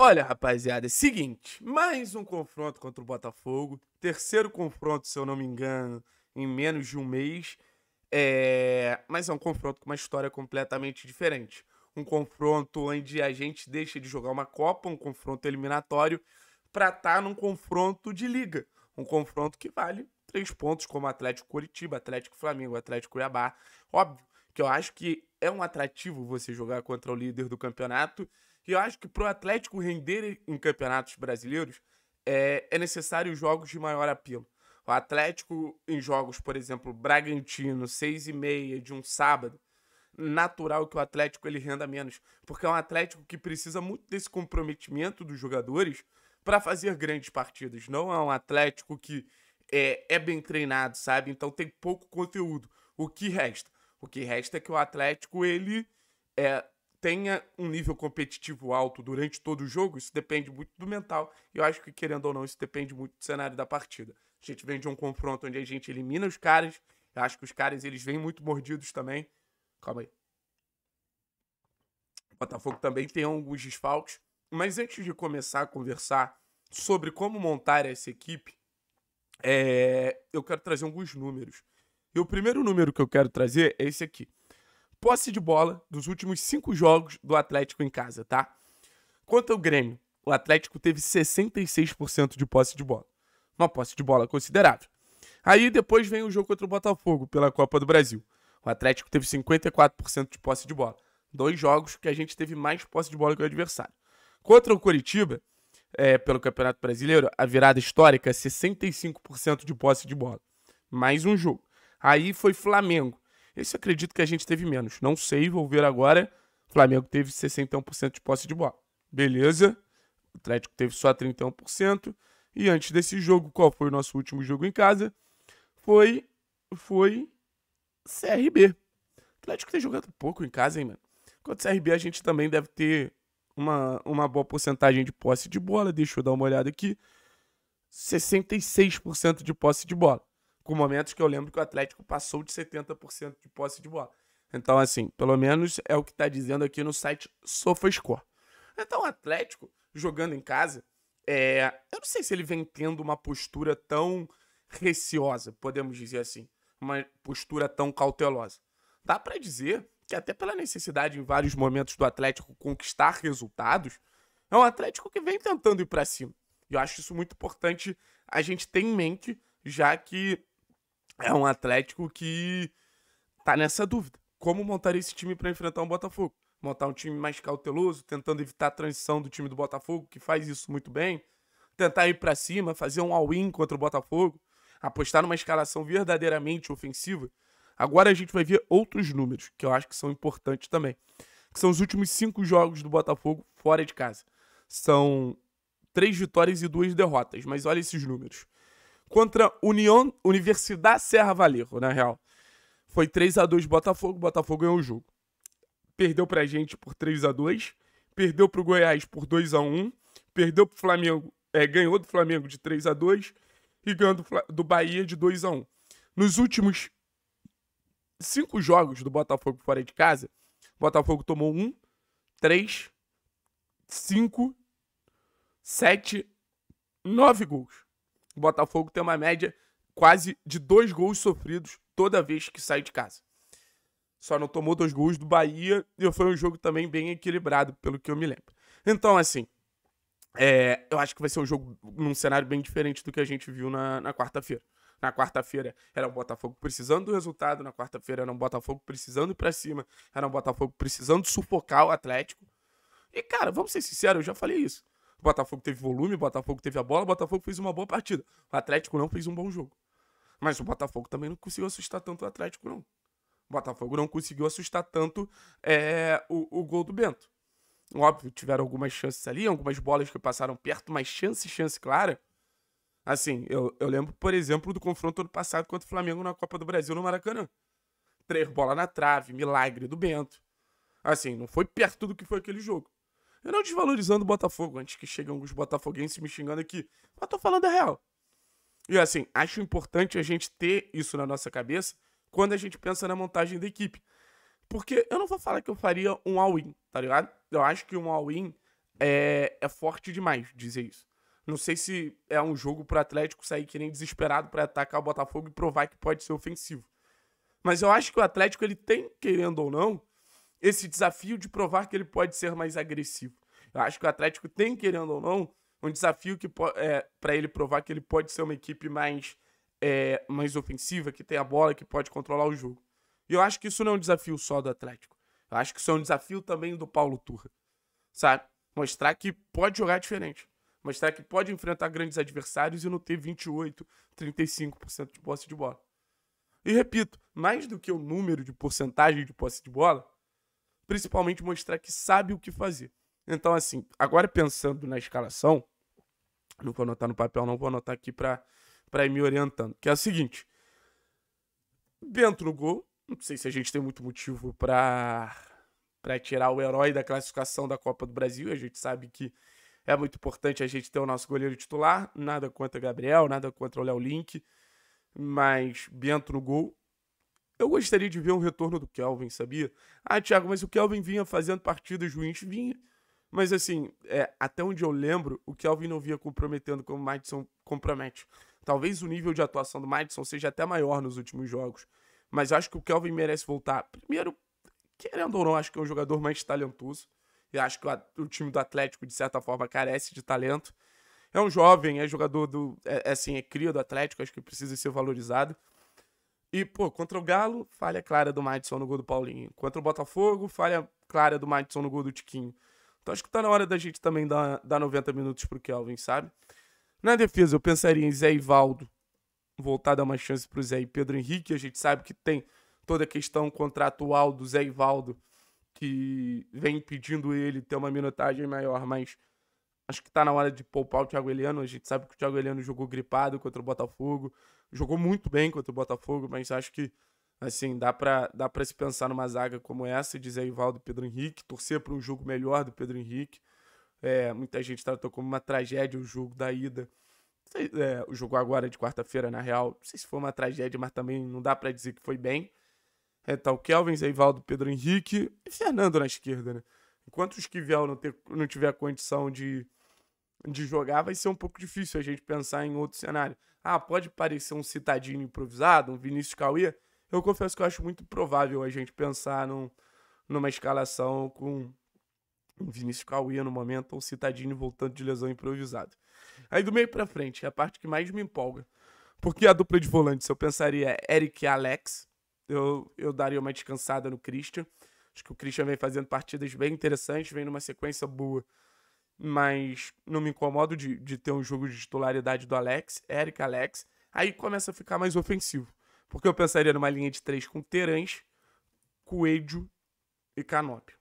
Olha, rapaziada, é seguinte, mais um confronto contra o Botafogo, terceiro confronto, se eu não me engano, em menos de um mês, é... mas é um confronto com uma história completamente diferente. Um confronto onde a gente deixa de jogar uma Copa, um confronto eliminatório, para estar tá num confronto de liga, um confronto que vale três pontos, como Atlético Curitiba, Atlético Flamengo, Atlético Cuiabá. Óbvio que eu acho que é um atrativo você jogar contra o líder do campeonato, e eu acho que para o Atlético render em campeonatos brasileiros é, é necessário jogos de maior apelo. O Atlético, em jogos, por exemplo, Bragantino, 6 e meia de um sábado, natural que o Atlético ele renda menos. Porque é um Atlético que precisa muito desse comprometimento dos jogadores para fazer grandes partidas. Não é um Atlético que é, é bem treinado, sabe? Então tem pouco conteúdo. O que resta? O que resta é que o Atlético ele é, tenha um nível competitivo alto durante todo o jogo, isso depende muito do mental. E eu acho que, querendo ou não, isso depende muito do cenário da partida. A gente vem de um confronto onde a gente elimina os caras. Eu acho que os caras, eles vêm muito mordidos também. Calma aí. O Botafogo também tem alguns desfalques. Mas antes de começar a conversar sobre como montar essa equipe, é... eu quero trazer alguns números. E o primeiro número que eu quero trazer é esse aqui posse de bola dos últimos cinco jogos do Atlético em casa, tá? Quanto ao Grêmio, o Atlético teve 66% de posse de bola. Uma posse de bola considerável. Aí depois vem o jogo contra o Botafogo pela Copa do Brasil. O Atlético teve 54% de posse de bola. Dois jogos que a gente teve mais posse de bola que o adversário. Contra o Coritiba, é, pelo Campeonato Brasileiro, a virada histórica, 65% de posse de bola. Mais um jogo. Aí foi Flamengo, esse acredito que a gente teve menos. Não sei, vou ver agora. O Flamengo teve 61% de posse de bola. Beleza. O Atlético teve só 31%. E antes desse jogo, qual foi o nosso último jogo em casa? Foi foi CRB. O Atlético tem jogado pouco em casa, hein, mano? Enquanto CRB a gente também deve ter uma, uma boa porcentagem de posse de bola. Deixa eu dar uma olhada aqui. 66% de posse de bola com momentos que eu lembro que o Atlético passou de 70% de posse de bola. Então, assim, pelo menos é o que está dizendo aqui no site SofaScore. Então, o Atlético, jogando em casa, é... eu não sei se ele vem tendo uma postura tão receosa, podemos dizer assim, uma postura tão cautelosa. Dá para dizer que até pela necessidade em vários momentos do Atlético conquistar resultados, é um Atlético que vem tentando ir para cima. E eu acho isso muito importante a gente ter em mente, já que é um Atlético que tá nessa dúvida. Como montar esse time para enfrentar um Botafogo? Montar um time mais cauteloso, tentando evitar a transição do time do Botafogo, que faz isso muito bem. Tentar ir para cima, fazer um all-in contra o Botafogo. Apostar numa escalação verdadeiramente ofensiva. Agora a gente vai ver outros números, que eu acho que são importantes também. Que são os últimos cinco jogos do Botafogo fora de casa. São três vitórias e duas derrotas, mas olha esses números contra União, Universidade Serra Vallejo, na real. Foi 3 a 2 Botafogo, Botafogo ganhou o jogo. Perdeu pra gente por 3 a 2 perdeu pro Goiás por 2 a 1 perdeu pro Flamengo, é, ganhou do Flamengo de 3 a 2 e ganhou do, Bahia de 2 a 1 Nos últimos cinco jogos do Botafogo fora de casa, o Botafogo tomou 1, 3, 5, 7, 9 gols o Botafogo tem uma média quase de dois gols sofridos toda vez que sai de casa. Só não tomou dois gols do Bahia e foi um jogo também bem equilibrado, pelo que eu me lembro. Então, assim, é, eu acho que vai ser um jogo num cenário bem diferente do que a gente viu na, na quarta-feira. Na quarta-feira era um Botafogo precisando do resultado, na quarta-feira era um Botafogo precisando ir pra cima, era um Botafogo precisando sufocar o Atlético. E, cara, vamos ser sinceros, eu já falei isso. O Botafogo teve volume, o Botafogo teve a bola, o Botafogo fez uma boa partida. O Atlético não fez um bom jogo. Mas o Botafogo também não conseguiu assustar tanto o Atlético, não. O Botafogo não conseguiu assustar tanto é, o, o gol do Bento. Óbvio, tiveram algumas chances ali, algumas bolas que passaram perto, mas chance, chance clara. Assim, eu, eu lembro, por exemplo, do confronto ano passado contra o Flamengo na Copa do Brasil no Maracanã. Três bolas na trave, milagre do Bento. Assim, não foi perto do que foi aquele jogo. Eu não desvalorizando o Botafogo, antes que chegam os botafoguenses me xingando aqui. Mas tô falando a real. E assim, acho importante a gente ter isso na nossa cabeça quando a gente pensa na montagem da equipe. Porque eu não vou falar que eu faria um all-in, tá ligado? Eu acho que um all-in é, é forte demais dizer isso. Não sei se é um jogo pro Atlético sair que nem desesperado para atacar o Botafogo e provar que pode ser ofensivo. Mas eu acho que o Atlético ele tem, querendo ou não, esse desafio de provar que ele pode ser mais agressivo. Eu acho que o Atlético tem, querendo ou não, um desafio que é, para ele provar que ele pode ser uma equipe mais, é, mais ofensiva, que tem a bola, que pode controlar o jogo. E eu acho que isso não é um desafio só do Atlético. Eu acho que isso é um desafio também do Paulo Turra. Sabe? Mostrar que pode jogar diferente. Mostrar que pode enfrentar grandes adversários e não ter 28, 35% de posse de bola. E repito, mais do que o número de porcentagem de posse de bola, principalmente mostrar que sabe o que fazer. Então, assim, agora pensando na escalação, não vou anotar no papel, não vou anotar aqui para ir me orientando, que é o seguinte: Bento no gol, não sei se a gente tem muito motivo para para tirar o herói da classificação da Copa do Brasil, a gente sabe que é muito importante a gente ter o nosso goleiro titular, nada contra Gabriel, nada contra o Léo Link, mas Bento no gol, eu gostaria de ver um retorno do Kelvin, sabia? Ah, Thiago, mas o Kelvin vinha fazendo partidas ruins, vinha. Mas assim, é, até onde eu lembro, o Kelvin não vinha comprometendo como o Madison compromete. Talvez o nível de atuação do Madison seja até maior nos últimos jogos. Mas acho que o Kelvin merece voltar. Primeiro, querendo ou não, acho que é um jogador mais talentoso. E acho que o, o time do Atlético, de certa forma, carece de talento. É um jovem, é jogador do. É, é assim, é cria do Atlético, acho que precisa ser valorizado. E, pô, contra o Galo, falha clara do Madison no gol do Paulinho. Contra o Botafogo, falha clara do Madison no gol do Tiquinho. Então acho que tá na hora da gente também dar, dar 90 minutos pro Kelvin, sabe? Na defesa, eu pensaria em Zé Ivaldo voltar a dar uma chance pro Zé e Pedro Henrique. A gente sabe que tem toda a questão contratual do Zé Ivaldo, que vem impedindo ele ter uma minutagem maior, mas Acho que tá na hora de poupar o Thiago Eliano. A gente sabe que o Thiago Eliano jogou gripado contra o Botafogo. Jogou muito bem contra o Botafogo, mas acho que, assim, dá pra, dá se pensar numa zaga como essa, de Zé Ivaldo e Pedro Henrique, torcer para um jogo melhor do Pedro Henrique. É, muita gente tratou como uma tragédia o jogo da ida. É, o jogo agora de quarta-feira, na real, não sei se foi uma tragédia, mas também não dá para dizer que foi bem. É, tá o Kelvin, Zeivaldo, Pedro Henrique e Fernando na esquerda, né? Enquanto o Esquivel não, ter, não tiver condição de, de jogar, vai ser um pouco difícil a gente pensar em outro cenário. Ah, pode parecer um citadinho improvisado, um Vinícius Cauê. Eu confesso que eu acho muito provável a gente pensar num, numa escalação com um Vinícius Cauê no momento, ou um Citadinho voltando de lesão improvisado. Aí do meio para frente, é a parte que mais me empolga. Porque a dupla de volantes, eu pensaria Eric e Alex. Eu, eu daria uma descansada no Christian. Acho que o Christian vem fazendo partidas bem interessantes, vem numa sequência boa mas não me incomodo de, de ter um jogo de titularidade do Alex, Eric Alex. Aí começa a ficar mais ofensivo. Porque eu pensaria numa linha de três com Terãs, Coelho e Canópio.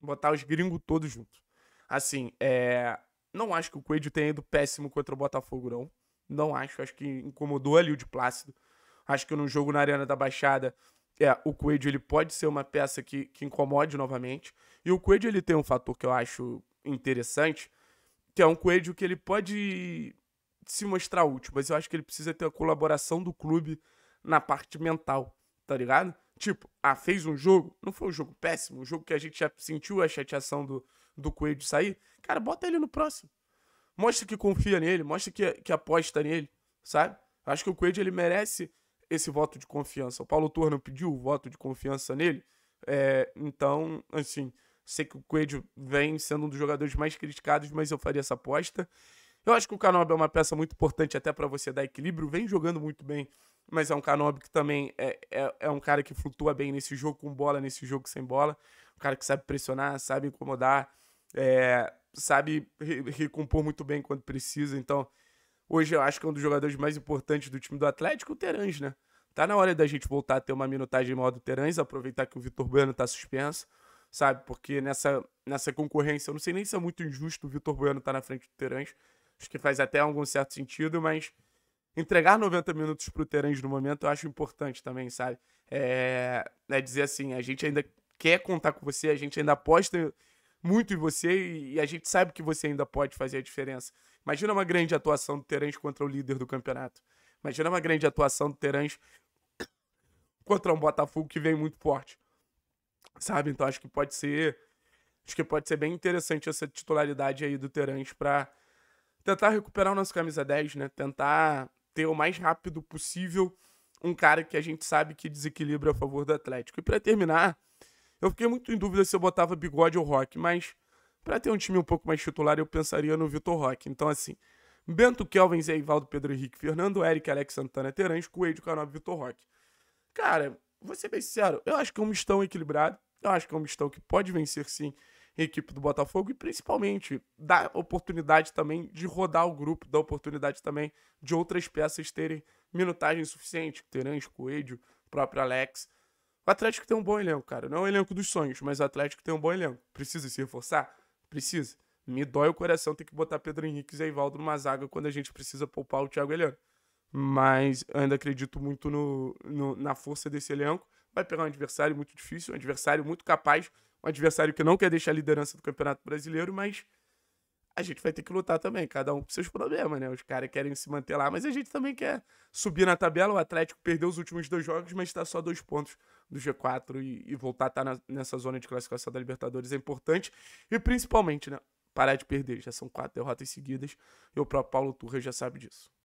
Botar os gringos todos juntos. Assim, é... não acho que o Coelho tenha ido péssimo contra o Botafogo, não. Não acho. Acho que incomodou ali o de Plácido. Acho que num jogo na Arena da Baixada, é, o Coelho ele pode ser uma peça que, que incomode novamente. E o Coelho ele tem um fator que eu acho interessante, que é um Coelho que ele pode se mostrar útil, mas eu acho que ele precisa ter a colaboração do clube na parte mental, tá ligado? Tipo, ah, fez um jogo, não foi um jogo péssimo, um jogo que a gente já sentiu a chateação do, do Coelho sair, cara, bota ele no próximo. Mostra que confia nele, mostra que, que aposta nele, sabe? Acho que o Coelho ele merece esse voto de confiança. O Paulo Turno pediu o voto de confiança nele. É, então, assim, Sei que o Coelho vem sendo um dos jogadores mais criticados, mas eu faria essa aposta. Eu acho que o Canob é uma peça muito importante até para você dar equilíbrio. Vem jogando muito bem, mas é um Canob que também é, é, é, um cara que flutua bem nesse jogo com bola, nesse jogo sem bola. Um cara que sabe pressionar, sabe incomodar, é, sabe recompor muito bem quando precisa. Então, hoje eu acho que é um dos jogadores mais importantes do time do Atlético, o Terãs, né? Tá na hora da gente voltar a ter uma minutagem maior do Terãs, aproveitar que o Vitor Bueno tá suspenso sabe? Porque nessa, nessa concorrência, eu não sei nem se é muito injusto o Vitor Bueno estar tá na frente do Terãs, acho que faz até algum certo sentido, mas entregar 90 minutos pro Terãs no momento eu acho importante também, sabe? É, é dizer assim, a gente ainda quer contar com você, a gente ainda aposta muito em você e, a gente sabe que você ainda pode fazer a diferença. Imagina uma grande atuação do Terãs contra o líder do campeonato. Imagina uma grande atuação do Terãs contra um Botafogo que vem muito forte. Sabe? Então acho que pode ser. Acho que pode ser bem interessante essa titularidade aí do Terãs para tentar recuperar o nosso camisa 10, né? Tentar ter o mais rápido possível um cara que a gente sabe que desequilibra a favor do Atlético. E para terminar, eu fiquei muito em dúvida se eu botava bigode ou rock, mas para ter um time um pouco mais titular, eu pensaria no Vitor Roque. Então, assim, Bento, Kelvin, Zé Ivaldo, Pedro Henrique, Fernando, Eric, Alex Santana, Terãs, Coelho, Canob, Vitor Roque. Cara, vou ser bem sincero, eu acho que é um mistão equilibrado. Eu acho que é um mistão que pode vencer sim a equipe do Botafogo e principalmente dá oportunidade também de rodar o grupo, dá oportunidade também de outras peças terem minutagem suficiente, Terãs, Coelho, próprio Alex. O Atlético tem um bom elenco, cara. Não é o elenco dos sonhos, mas o Atlético tem um bom elenco. Precisa se reforçar? Precisa. Me dói o coração ter que botar Pedro Henrique e Zé Ivaldo numa zaga quando a gente precisa poupar o Thiago Heleno mas ainda acredito muito no, no, na força desse elenco. Vai pegar um adversário muito difícil, um adversário muito capaz, um adversário que não quer deixar a liderança do Campeonato Brasileiro, mas a gente vai ter que lutar também, cada um com seus problemas, né? Os caras querem se manter lá, mas a gente também quer subir na tabela. O Atlético perdeu os últimos dois jogos, mas está só dois pontos do G4 e, e voltar a tá estar na, nessa zona de classificação da Libertadores é importante. E principalmente, né? Parar de perder, já são quatro derrotas seguidas e o próprio Paulo Turra já sabe disso.